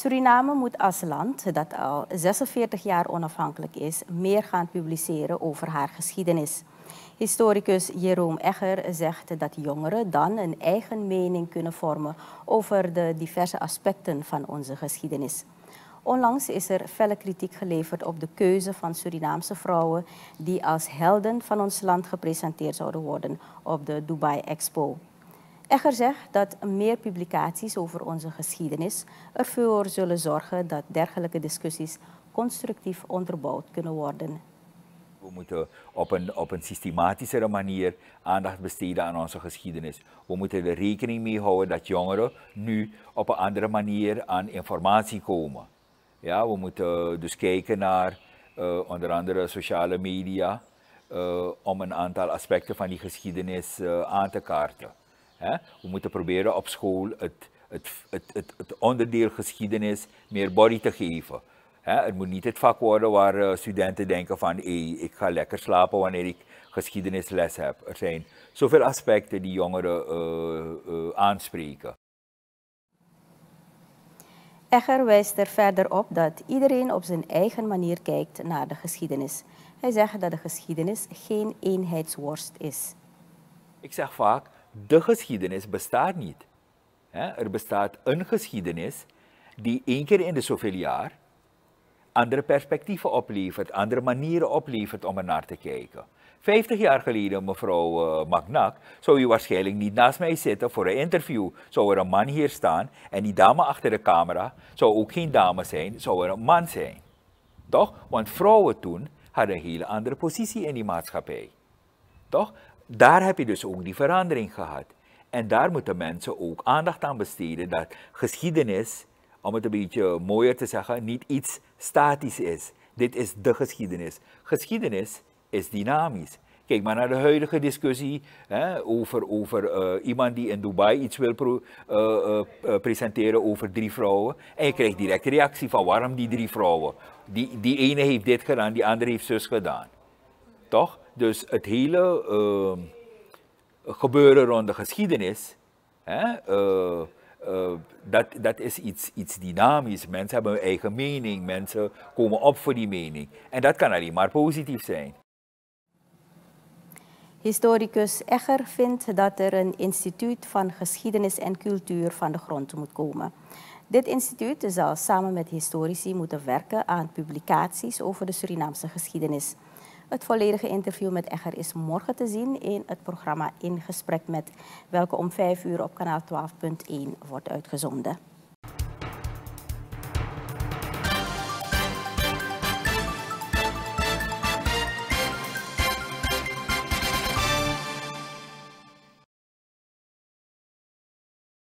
Suriname moet als land, dat al 46 jaar onafhankelijk is, meer gaan publiceren over haar geschiedenis. Historicus Jeroen Egger zegt dat jongeren dan een eigen mening kunnen vormen over de diverse aspecten van onze geschiedenis. Onlangs is er felle kritiek geleverd op de keuze van Surinaamse vrouwen die als helden van ons land gepresenteerd zouden worden op de Dubai Expo. Echter zeg dat meer publicaties over onze geschiedenis ervoor zullen zorgen dat dergelijke discussies constructief onderbouwd kunnen worden. We moeten op een, op een systematischere manier aandacht besteden aan onze geschiedenis. We moeten er rekening mee houden dat jongeren nu op een andere manier aan informatie komen. Ja, we moeten dus kijken naar eh, onder andere sociale media eh, om een aantal aspecten van die geschiedenis eh, aan te kaarten. We moeten proberen op school het, het, het, het, onderdeel geschiedenis meer body te geven. het moet niet het vak worden waar eh, studenten denken van hey, ik ga lekker slapen wanneer ik geschiedenisles heb. Er zijn zoveel aspecten die jongeren eh, eh, aanspreken. Egger wijst er verder op dat iedereen op zijn eigen manier kijkt naar de geschiedenis. Hij zegt dat de geschiedenis geen eenheidsworst is. Ik zeg vaak, de geschiedenis bestaat niet. Er bestaat een geschiedenis die één keer in de zoveel jaar andere perspectieven oplevert, andere manieren oplevert om er naar te kijken. Vijftig jaar geleden, mevrouw eh, Magnak, zou u waarschijnlijk niet naast mij zitten voor een interview. Zou er een man hier staan en die dame achter de camera zou ook geen dame zijn, zou er een man zijn. Toch? Want vrouwen toen hadden een hele andere positie in die maatschappij. Toch? Daar heb je dus ook die verandering gehad. En daar moeten mensen ook aandacht aan besteden dat geschiedenis, om het een beetje mooier te zeggen, niet iets statisch is. Dit is de geschiedenis. Geschiedenis is dynamisch. Kijk maar naar de huidige discussie hè, over, over eh, iemand die in Dubai iets wil eh, eh, presenteren over drie vrouwen. En je krijgt direct reactie van waarom die drie vrouwen? Die, die ene heeft dit gedaan, die andere heeft zus gedaan. Toch? Dus het hele ehm, gebeuren rond de geschiedenis, hè, eh, eh, dat, dat is iets, iets dynamisch. Mensen hebben hun eigen mening, mensen komen op voor die mening. En dat kan alleen maar positief zijn. Historicus Egger vindt dat er een instituut van geschiedenis en cultuur van de grond moet komen. Dit instituut zal samen met historici moeten werken aan publicaties over de Surinaamse geschiedenis. Het volledige interview met Egger is morgen te zien in het programma In Gesprek met, welke om 5 uur op kanaal 12.1 wordt uitgezonden.